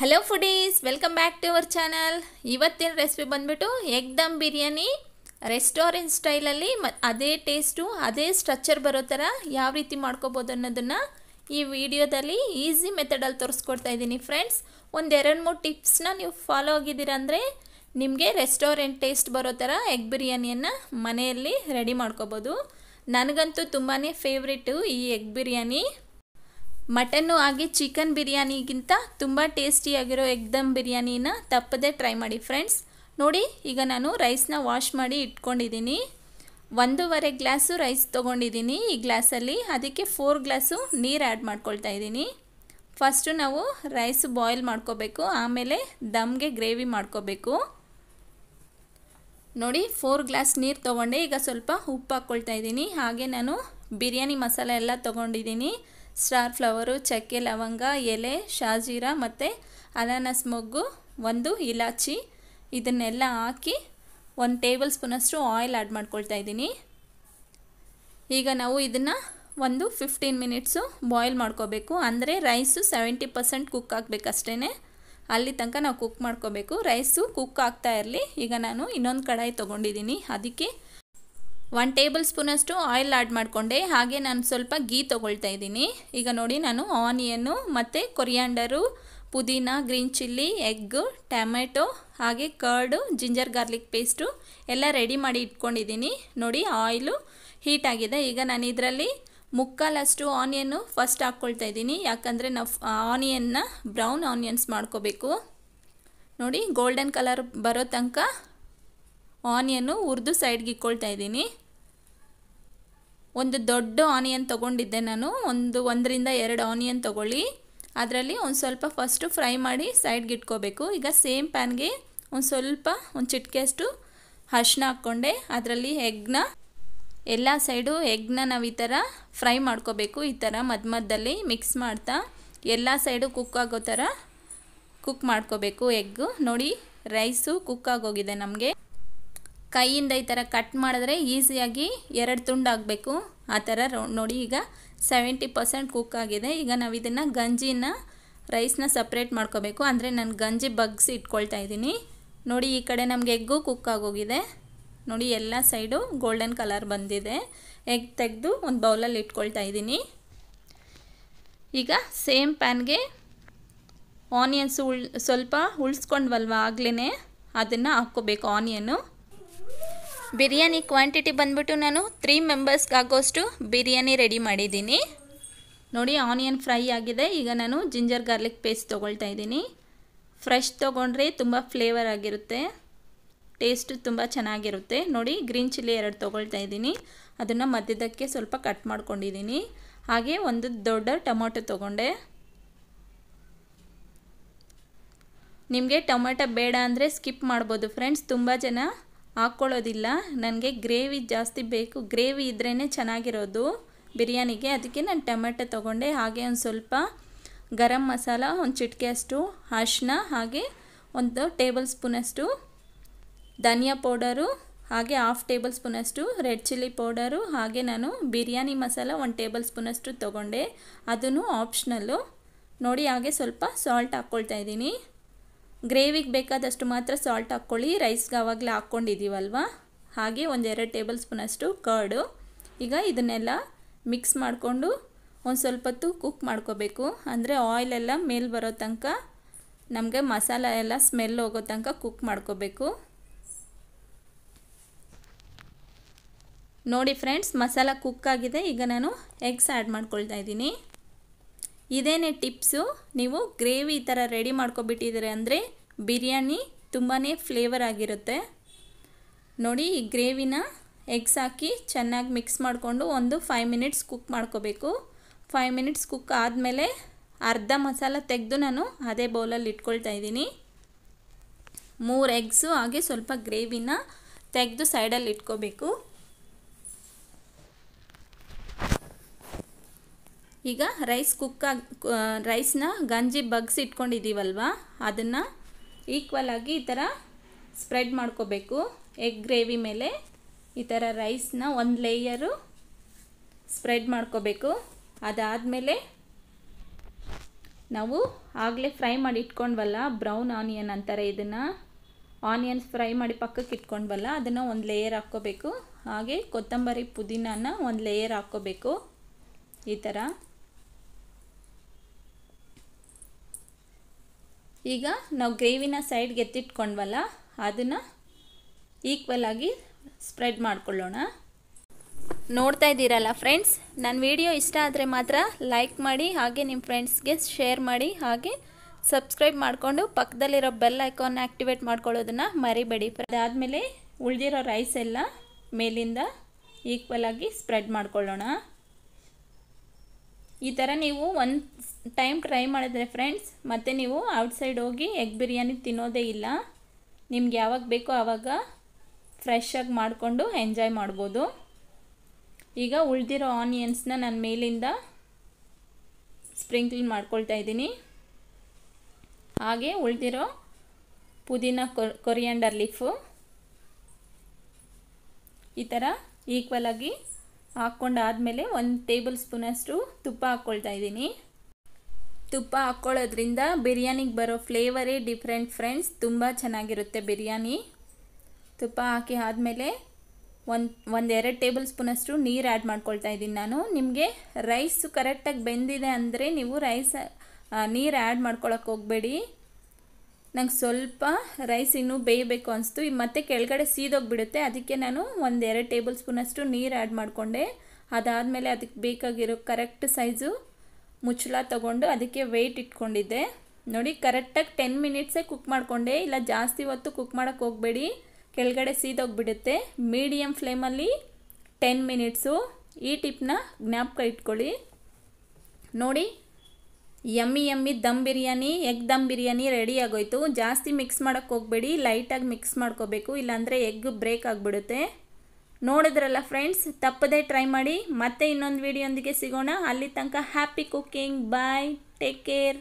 hello foodies welcome back to our channel ಇವತ್ತಿನ recipe ಬಂದ್ಬಿಟ್ಟು egg dum biryani restaurant ಸ್ಟೈಲಲ್ಲಿ ಮ ಅದೇ ಟೇಸ್ಟು ಅದೇ ಸ್ಟ್ರಕ್ಚರ್ ಬರೋ ಥರ ಯಾವ ರೀತಿ ಮಾಡ್ಕೋಬೋದು ಅನ್ನೋದನ್ನು ಈ ವಿಡಿಯೋದಲ್ಲಿ ಈಸಿ ಮೆಥಡಲ್ಲಿ ತೋರಿಸ್ಕೊಡ್ತಾ ಇದ್ದೀನಿ ಫ್ರೆಂಡ್ಸ್ ಒಂದು ಎರಡು ಮೂರು ಟಿಪ್ಸ್ನ ನೀವು ಫಾಲೋ ಆಗಿದ್ದೀರ ಅಂದರೆ ನಿಮಗೆ ರೆಸ್ಟೋರೆಂಟ್ ಟೇಸ್ಟ್ ಬರೋ ಥರ ಎಗ್ ಬಿರಿಯಾನಿಯನ್ನು ಮನೆಯಲ್ಲಿ ರೆಡಿ ಮಾಡ್ಕೋಬೋದು ನನಗಂತೂ ತುಂಬಾ ಫೇವ್ರೇಟು ಈ ಎಗ್ ಬಿರಿಯಾನಿ ಮಟನ್ನು ಹಾಗೆ ಚಿಕನ್ ಬಿರಿಯಾನಿಗಿಂತ ತುಂಬ ಟೇಸ್ಟಿಯಾಗಿರೋ ಎಗ್ ಬಿರಿಯಾನಿನ ತಪ್ಪದೇ ಟ್ರೈ ಮಾಡಿ ಫ್ರೆಂಡ್ಸ್ ನೋಡಿ ಈಗ ನಾನು ರೈಸ್ನ ವಾಶ್ ಮಾಡಿ ಇಟ್ಕೊಂಡಿದ್ದೀನಿ ಒಂದೂವರೆ ಗ್ಲಾಸು ರೈಸ್ ತೊಗೊಂಡಿದ್ದೀನಿ ಈ ಗ್ಲಾಸಲ್ಲಿ ಅದಕ್ಕೆ ಫೋರ್ ಗ್ಲಾಸು ನೀರು ಆ್ಯಡ್ ಮಾಡ್ಕೊಳ್ತಾ ಇದ್ದೀನಿ ಫಸ್ಟು ನಾವು ರೈಸ್ ಬಾಯ್ಲ್ ಮಾಡ್ಕೋಬೇಕು ಆಮೇಲೆ ದಮ್ಗೆ ಗ್ರೇವಿ ಮಾಡ್ಕೋಬೇಕು ನೋಡಿ ಫೋರ್ ಗ್ಲಾಸ್ ನೀರು ತೊಗೊಂಡೆ ಈಗ ಸ್ವಲ್ಪ ಉಪ್ಪು ಹಾಕ್ಕೊಳ್ತಾ ಇದ್ದೀನಿ ಹಾಗೆ ನಾನು ಬಿರಿಯಾನಿ ಮಸಾಲೆ ಎಲ್ಲ ತೊಗೊಂಡಿದ್ದೀನಿ ಸ್ಟಾರ್ ಫ್ಲವರು ಚಕ್ಕೆ ಲವಂಗ ಎಲೆ ಶಾಜೀರ ಮತ್ತು ಅನಾನಸ್ ಮೊಗ್ಗು ಒಂದು ಇಲಾಚಿ ಇದನ್ನೆಲ್ಲ ಹಾಕಿ ಒಂದು ಟೇಬಲ್ ಸ್ಪೂನಷ್ಟು ಆಯಿಲ್ ಆ್ಯಡ್ ಮಾಡ್ಕೊಳ್ತಾ ಇದ್ದೀನಿ ಈಗ ನಾವು ಇದನ್ನು ಒಂದು ಫಿಫ್ಟೀನ್ ಮಿನಿಟ್ಸು ಬಾಯ್ಲ್ ಮಾಡ್ಕೋಬೇಕು ಅಂದರೆ ರೈಸು ಸೆವೆಂಟಿ ಪರ್ಸೆಂಟ್ ಕುಕ್ ಆಗಬೇಕಷ್ಟೇ ಅಲ್ಲಿ ತನಕ ನಾವು ಕುಕ್ ಮಾಡ್ಕೋಬೇಕು ರೈಸು ಕುಕ್ ಆಗ್ತಾ ಇರಲಿ ಈಗ ನಾನು ಇನ್ನೊಂದು ಕಡಾಯಿ ತೊಗೊಂಡಿದ್ದೀನಿ ಅದಕ್ಕೆ ಒನ್ ಟೇಬಲ್ ಸ್ಪೂನಷ್ಟು ಆಯಿಲ್ ಆ್ಯಡ್ ಮಾಡಿಕೊಂಡೆ ಹಾಗೆ ನಾನು ಸ್ವಲ್ಪ ಗೀ ತೊಗೊಳ್ತಾ ಇದ್ದೀನಿ ಈಗ ನೋಡಿ ನಾನು ಆನಿಯನ್ನು ಮತ್ತು ಕೊರಿಯಾಂಡರು ಪುದೀನ ಗ್ರೀನ್ ಚಿಲ್ಲಿ ಎಗ್ಗು ಟ್ಯಾಮೆಟೊ ಹಾಗೆ ಕರ್ಡು ಜಿಂಜರ್ ಗಾರ್ಲಿಕ್ ಪೇಸ್ಟು ಎಲ್ಲ ರೆಡಿ ಮಾಡಿ ಇಟ್ಕೊಂಡಿದ್ದೀನಿ ನೋಡಿ ಆಯಿಲು ಹೀಟ್ ಆಗಿದೆ ಈಗ ನಾನು ಇದರಲ್ಲಿ ಮುಕ್ಕಾಲಷ್ಟು ಆನಿಯನ್ನು ಫಸ್ಟ್ ಹಾಕ್ಕೊಳ್ತಾ ಇದ್ದೀನಿ ಯಾಕಂದರೆ ನಾವು ಆನಿಯನ್ನ ಬ್ರೌನ್ ಆನಿಯನ್ಸ್ ಮಾಡ್ಕೋಬೇಕು ನೋಡಿ ಗೋಲ್ಡನ್ ಕಲರ್ ಬರೋ ತನಕ ಆನಿಯನ್ನು ಹುರಿದು ಸೈಡ್ಗೆ ಇಕ್ಕೊಳ್ತಾ ಇದ್ದೀನಿ ಒಂದು ದೊಡ್ಡ ಆನಿಯನ್ ತೊಗೊಂಡಿದ್ದೆ ನಾನು ಒಂದು ಒಂದರಿಂದ ಎರಡು ಆನಿಯನ್ ತೊಗೊಳ್ಳಿ ಅದರಲ್ಲಿ ಒಂದು ಸ್ವಲ್ಪ ಫಸ್ಟು ಫ್ರೈ ಮಾಡಿ ಸೈಡ್ಗೆ ಇಟ್ಕೋಬೇಕು ಈಗ ಸೇಮ್ ಪ್ಯಾನ್ಗೆ ಒಂದು ಸ್ವಲ್ಪ ಒಂದು ಚಿಟಿಕೆಯಷ್ಟು ಅರ್ಶಿನ ಹಾಕ್ಕೊಂಡೆ ಅದರಲ್ಲಿ ಎಗ್ನ ಎಲ್ಲ ಸೈಡು ಎಗ್ನ ನಾವು ಈ ಥರ ಫ್ರೈ ಮಾಡ್ಕೋಬೇಕು ಈ ಥರ ಮಧ್ಯ ಮಧ್ಯದಲ್ಲಿ ಮಿಕ್ಸ್ ಮಾಡ್ತಾ ಎಲ್ಲ ಸೈಡು ಕುಕ್ ಆಗೋ ಥರ ಕುಕ್ ಮಾಡ್ಕೋಬೇಕು ಎಗ್ ನೋಡಿ ರೈಸು ಕುಕ್ ಆಗೋಗಿದೆ ನಮಗೆ ಕೈಯಿಂದ ಈ ಥರ ಕಟ್ ಮಾಡಿದ್ರೆ ಈಸಿಯಾಗಿ ಎರಡು ತುಂಡಾಗಬೇಕು ಆ ಥರ ನೋಡಿ ಈಗ ಸೆವೆಂಟಿ ಪರ್ಸೆಂಟ್ ಕುಕ್ ಆಗಿದೆ ಈಗ ನಾವು ಇದನ್ನು ಗಂಜಿನ ರೈಸ್ನ ಸಪ್ರೇಟ್ ಮಾಡ್ಕೋಬೇಕು ಅಂದರೆ ನಾನು ಗಂಜಿ ಬಗ್ಸಿ ಇಟ್ಕೊಳ್ತಾ ಇದ್ದೀನಿ ನೋಡಿ ಈ ಕಡೆ ನಮಗೆ ಎಗ್ಗು ಕುಕ್ ಆಗೋಗಿದೆ ನೋಡಿ ಎಲ್ಲ ಸೈಡು ಗೋಲ್ಡನ್ ಕಲರ್ ಬಂದಿದೆ ಎಗ್ ತೆಗೆದು ಒಂದು ಬೌಲಲ್ಲಿ ಇಟ್ಕೊಳ್ತಾ ಇದ್ದೀನಿ ಈಗ ಸೇಮ್ ಪ್ಯಾನ್ಗೆ ಆನಿಯನ್ಸ್ ಉಳ್ ಸ್ವಲ್ಪ ಉಳಿಸ್ಕೊಂಡ್ವಲ್ವ ಆಗ್ಲೇ ಅದನ್ನು ಹಾಕ್ಕೋಬೇಕು ಆನಿಯನ್ನು ಬಿರಿಯಾನಿ ಕ್ವಾಂಟಿಟಿ ಬಂದ್ಬಿಟ್ಟು ನಾನು ತ್ರೀ ಮೆಂಬರ್ಸ್ಗಾಗೋಷ್ಟು ಬಿರಿಯಾನಿ ರೆಡಿ ಮಾಡಿದ್ದೀನಿ ನೋಡಿ ಆನಿಯನ್ ಫ್ರೈ ಆಗಿದೆ ಈಗ ನಾನು ಜಿಂಜರ್ ಗಾರ್ಲಿಕ್ ಪೇಸ್ಟ್ ತೊಗೊಳ್ತಾ ಇದ್ದೀನಿ ಫ್ರೆಶ್ ತೊಗೊಂಡ್ರೆ ತುಂಬ ಫ್ಲೇವರ್ ಆಗಿರುತ್ತೆ ಟೇಸ್ಟು ತುಂಬ ಚೆನ್ನಾಗಿರುತ್ತೆ ನೋಡಿ ಗ್ರೀನ್ ಚಿಲ್ಲಿ ಎರಡು ತೊಗೊಳ್ತಾ ಇದ್ದೀನಿ ಅದನ್ನು ಮಧ್ಯದಕ್ಕೆ ಸ್ವಲ್ಪ ಕಟ್ ಮಾಡ್ಕೊಂಡಿದ್ದೀನಿ ಹಾಗೆ ಒಂದು ದೊಡ್ಡ ಟೊಮೊಟೊ ತೊಗೊಂಡೆ ನಿಮಗೆ ಟೊಮೆಟೊ ಬೇಡ ಅಂದರೆ ಸ್ಕಿಪ್ ಮಾಡ್ಬೋದು ಫ್ರೆಂಡ್ಸ್ ತುಂಬ ಜನ ಹಾಕ್ಕೊಳ್ಳೋದಿಲ್ಲ ನನಗೆ ಗ್ರೇವಿ ಜಾಸ್ತಿ ಬೇಕು ಗ್ರೇವಿ ಇದ್ರೇ ಚೆನ್ನಾಗಿರೋದು ಬಿರಿಯಾನಿಗೆ ಅದಕ್ಕೆ ನಾನು ಟೊಮೆಟೊ ತೊಗೊಂಡೆ ಹಾಗೆ ಒಂದು ಸ್ವಲ್ಪ ಗರಂ ಮಸಾಲ ಒಂದು ಚಿಟಿಕೆಯಷ್ಟು ಅಶ್ನ ಹಾಗೆ ಒಂದು ಟೇಬಲ್ ಸ್ಪೂನಷ್ಟು ಧನಿಯಾ ಪೌಡರು ಹಾಗೆ ಹಾಫ್ ಟೇಬಲ್ ಸ್ಪೂನಷ್ಟು ರೆಡ್ ಚಿಲ್ಲಿ ಪೌಡರು ಹಾಗೆ ನಾನು ಬಿರಿಯಾನಿ ಮಸಾಲ ಒಂದು ಟೇಬಲ್ ಸ್ಪೂನಷ್ಟು ತೊಗೊಂಡೆ ಅದನ್ನು ಆಪ್ಷನಲ್ಲು ನೋಡಿ ಹಾಗೆ ಸ್ವಲ್ಪ ಸಾಲ್ಟ್ ಹಾಕ್ಕೊಳ್ತಾ ಇದ್ದೀನಿ ಗ್ರೇವಿಗೆ ಬೇಕಾದಷ್ಟು ಮಾತ್ರ ಸಾಲ್ಟ್ ಹಾಕ್ಕೊಳ್ಳಿ ರೈಸ್ಗೆ ಆವಾಗಲೇ ಹಾಕ್ಕೊಂಡಿದ್ದೀವಲ್ವ ಹಾಗೆ ಒಂದೆರಡು ಟೇಬಲ್ ಸ್ಪೂನಷ್ಟು ಕರ್ಡು ಈಗ ಇದನ್ನೆಲ್ಲ ಮಿಕ್ಸ್ ಮಾಡಿಕೊಂಡು ಒಂದು ಸ್ವಲ್ಪ ಹೊತ್ತು ಕುಕ್ ಮಾಡ್ಕೋಬೇಕು ಅಂದರೆ ಆಯಿಲೆಲ್ಲ ಮೇಲೆ ಬರೋ ತನಕ ನಮಗೆ ಮಸಾಲ ಎಲ್ಲ ಸ್ಮೆಲ್ ಹೋಗೋ ತನಕ ಕುಕ್ ಮಾಡ್ಕೋಬೇಕು ನೋಡಿ ಫ್ರೆಂಡ್ಸ್ ಮಸಾಲ ಕುಕ್ ಆಗಿದೆ ಈಗ ನಾನು ಎಗ್ಸ್ ಆ್ಯಡ್ ಮಾಡ್ಕೊಳ್ತಾ ಇದ್ದೀನಿ ಇದೇನೇ ಟಿಪ್ಸು ನೀವು ಗ್ರೇವಿ ಈ ಥರ ರೆಡಿ ಮಾಡ್ಕೊಬಿಟ್ಟಿದ್ದೀರಿ ಅಂದರೆ ಬಿರಿಯಾನಿ ತುಂಬಾ ಫ್ಲೇವರ್ ಆಗಿರುತ್ತೆ ನೋಡಿ ಈ ಗ್ರೇವಿನ ಎಗ್ಸ್ ಹಾಕಿ ಚೆನ್ನಾಗಿ ಮಿಕ್ಸ್ ಮಾಡಿಕೊಂಡು ಒಂದು ಫೈವ್ ಮಿನಿಟ್ಸ್ ಕುಕ್ ಮಾಡ್ಕೋಬೇಕು ಫೈವ್ ಮಿನಿಟ್ಸ್ ಕುಕ್ ಆದಮೇಲೆ ಅರ್ಧ ಮಸಾಲ ತೆಗೆದು ನಾನು ಅದೇ ಬೌಲಲ್ಲಿ ಇಟ್ಕೊಳ್ತಾ ಇದ್ದೀನಿ ಮೂರು ಎಗ್ಸು ಹಾಗೆ ಸ್ವಲ್ಪ ಗ್ರೇವಿನ ತೆಗೆದು ಸೈಡಲ್ಲಿ ಇಟ್ಕೋಬೇಕು ಈಗ ರೈಸ್ ಕುಕ್ಕಾಗಿ ರೈಸ್ನ ಗಂಜಿ ಬಗ್ಸ್ ಇಟ್ಕೊಂಡಿದ್ದೀವಲ್ವ ಅದನ್ನು ಈಕ್ವಲಾಗಿ ಈ ಥರ ಸ್ಪ್ರೆಡ್ ಮಾಡ್ಕೋಬೇಕು ಎಗ್ ಗ್ರೇವಿ ಮೇಲೆ ಈ ಥರ ರೈಸ್ನ ಒಂದು ಲೇಯರು ಸ್ಪ್ರೆಡ್ ಮಾಡ್ಕೋಬೇಕು ಅದಾದಮೇಲೆ ನಾವು ಆಗಲೇ ಫ್ರೈ ಮಾಡಿ ಇಟ್ಕೊಂಡ್ವಲ್ಲ ಬ್ರೌನ್ ಆನಿಯನ್ ಅಂತಾರೆ ಇದನ್ನು ಆನಿಯನ್ಸ್ ಫ್ರೈ ಮಾಡಿ ಪಕ್ಕಕ್ಕೆ ಇಟ್ಕೊಂಡ್ವಲ್ಲ ಅದನ್ನು ಒಂದು ಲೇಯರ್ ಹಾಕ್ಕೋಬೇಕು ಹಾಗೆ ಕೊತ್ತಂಬರಿ ಪುದೀನಾನ ಒಂದು ಲೇಯರ್ ಹಾಕ್ಕೋಬೇಕು ಈ ಥರ ಈಗ ನಾವು ಗ್ರೇವಿನ ಸೈಡ್ಗೆ ಎತ್ತಿಟ್ಕೊಂಡ್ವಲ್ಲ ಅದನ್ನು ಈಕ್ವಲ್ ಆಗಿ ಸ್ಪ್ರೆಡ್ ಮಾಡ್ಕೊಳ್ಳೋಣ ನೋಡ್ತಾ ಇದ್ದೀರಲ್ಲ ಫ್ರೆಂಡ್ಸ್ ನನ್ನ ವಿಡಿಯೋ ಇಷ್ಟ ಆದರೆ ಮಾತ್ರ ಲೈಕ್ ಮಾಡಿ ಹಾಗೆ ನಿಮ್ಮ ಫ್ರೆಂಡ್ಸ್ಗೆ ಶೇರ್ ಮಾಡಿ ಹಾಗೆ ಸಬ್ಸ್ಕ್ರೈಬ್ ಮಾಡಿಕೊಂಡು ಪಕ್ಕದಲ್ಲಿರೋ ಬೆಲ್ ಐಕಾನ್ ಆ್ಯಕ್ಟಿವೇಟ್ ಮಾಡ್ಕೊಳ್ಳೋದನ್ನು ಮರಿಬೇಡಿ ಅದಾದಮೇಲೆ ಉಳಿದಿರೋ ರೈಸ್ ಎಲ್ಲ ಮೇಲಿಂದ ಈಕ್ವಲ್ ಆಗಿ ಸ್ಪ್ರೆಡ್ ಮಾಡ್ಕೊಳ್ಳೋಣ ಈ ಥರ ನೀವು ಒಂದು ಟೈಮ್ ಟ್ರೈ ಮಾಡಿದ್ರೆ ಫ್ರೆಂಡ್ಸ್ ಮತ್ತು ನೀವು ಔಟ್ಸೈಡ್ ಹೋಗಿ ಎಗ್ ಬಿರಿಯಾನಿ ತಿನ್ನೋದೇ ಇಲ್ಲ ನಿಮ್ಗೆ ಯಾವಾಗ ಬೇಕೋ ಆವಾಗ ಫ್ರೆಶಾಗಿ ಮಾಡಿಕೊಂಡು ಎಂಜಾಯ್ ಮಾಡ್ಬೋದು ಈಗ ಉಳಿದಿರೋ ಆನಿಯನ್ಸ್ನ ನಾನು ಮೇಲಿಂದ ಸ್ಪ್ರಿಂಕ್ಲಿಂಗ್ ಮಾಡ್ಕೊಳ್ತಾ ಇದ್ದೀನಿ ಹಾಗೆ ಉಳಿದಿರೋ ಪುದೀನ ಕೊರಿಯಾಂಡರ್ ಲೀಫು ಈ ಥರ ಈಕ್ವಲಾಗಿ ಹಾಕ್ಕೊಂಡಾದಮೇಲೆ ಒಂದು ಟೇಬಲ್ ಸ್ಪೂನಷ್ಟು ತುಪ್ಪ ಹಾಕ್ಕೊಳ್ತಾ ಇದ್ದೀನಿ ತುಪ್ಪ ಹಾಕ್ಕೊಳ್ಳೋದ್ರಿಂದ ಬಿರಿಯಾನಿಗೆ ಬರೋ ಫ್ಲೇವರೇ ಡಿಫ್ರೆಂಟ್ ಫ್ರೆಂಡ್ಸ್ ತುಂಬ ಚೆನ್ನಾಗಿರುತ್ತೆ ಬಿರಿಯಾನಿ ತುಪ್ಪ ಹಾಕಿ ಆದಮೇಲೆ ಒಂದು ಒಂದೆರಡು ಟೇಬಲ್ ಸ್ಪೂನಷ್ಟು ನೀರು ಆ್ಯಡ್ ಮಾಡ್ಕೊಳ್ತಾ ಇದ್ದೀನಿ ನಾನು ನಿಮಗೆ ರೈಸು ಕರೆಕ್ಟಾಗಿ ಬೆಂದಿದೆ ಅಂದರೆ ನೀವು ರೈಸ್ ನೀರು ಆ್ಯಡ್ ಮಾಡ್ಕೊಳಕ್ಕೆ ಹೋಗಬೇಡಿ ನಂಗೆ ಸ್ವಲ್ಪ ರೈಸ್ ಇನ್ನೂ ಬೇಯಬೇಕು ಅನಿಸ್ತು ಮತ್ತೆ ಕೆಳಗಡೆ ಸೀದೋಗಿಬಿಡುತ್ತೆ ಅದಕ್ಕೆ ನಾನು ಒಂದು ಎರಡು ಟೇಬಲ್ ಸ್ಪೂನಷ್ಟು ನೀರು ಆ್ಯಡ್ ಮಾಡಿಕೊಂಡೆ ಅದಾದಮೇಲೆ ಅದಕ್ಕೆ ಬೇಕಾಗಿರೋ ಕರೆಕ್ಟ್ ಸೈಜು ಮುಚ್ಚಳ ತೊಗೊಂಡು ಅದಕ್ಕೆ ವೆಯ್ಟ್ ಇಟ್ಕೊಂಡಿದ್ದೆ ನೋಡಿ ಕರೆಕ್ಟಾಗಿ ಟೆನ್ ಮಿನಿಟ್ಸೇ ಕುಕ್ ಮಾಡಿಕೊಂಡೆ ಇಲ್ಲ ಜಾಸ್ತಿ ಹೊತ್ತು ಕುಕ್ ಮಾಡೋಕ್ಕೆ ಹೋಗಬೇಡಿ ಕೆಳಗಡೆ ಸೀದೋಗಿಬಿಡುತ್ತೆ ಮೀಡಿಯಮ್ ಫ್ಲೇಮಲ್ಲಿ ಟೆನ್ ಮಿನಿಟ್ಸು ಈ ಟಿಪ್ನ ಜ್ಞಾಪಕ ಇಟ್ಕೊಳ್ಳಿ ನೋಡಿ yummy yummy dum biryani egg dum biryani ready ಆಗೋಯ್ತು ಜಾಸ್ತಿ ಮಿಕ್ಸ್ ಮಾಡೋಕ್ಕೆ ಹೋಗ್ಬೇಡಿ ಲೈಟಾಗಿ ಮಿಕ್ಸ್ ಮಾಡ್ಕೋಬೇಕು ಇಲ್ಲಾಂದರೆ ಎಗ್ ಬ್ರೇಕ್ ಆಗಿಬಿಡುತ್ತೆ ನೋಡಿದ್ರಲ್ಲ ಫ್ರೆಂಡ್ಸ್ ತಪ್ಪದೇ ಟ್ರೈ ಮಾಡಿ ಮತ್ತೆ ಇನ್ನೊಂದು ವಿಡಿಯೋಂದಿಗೆ ಸಿಗೋಣ ಅಲ್ಲಿ ತನಕ happy cooking bye take care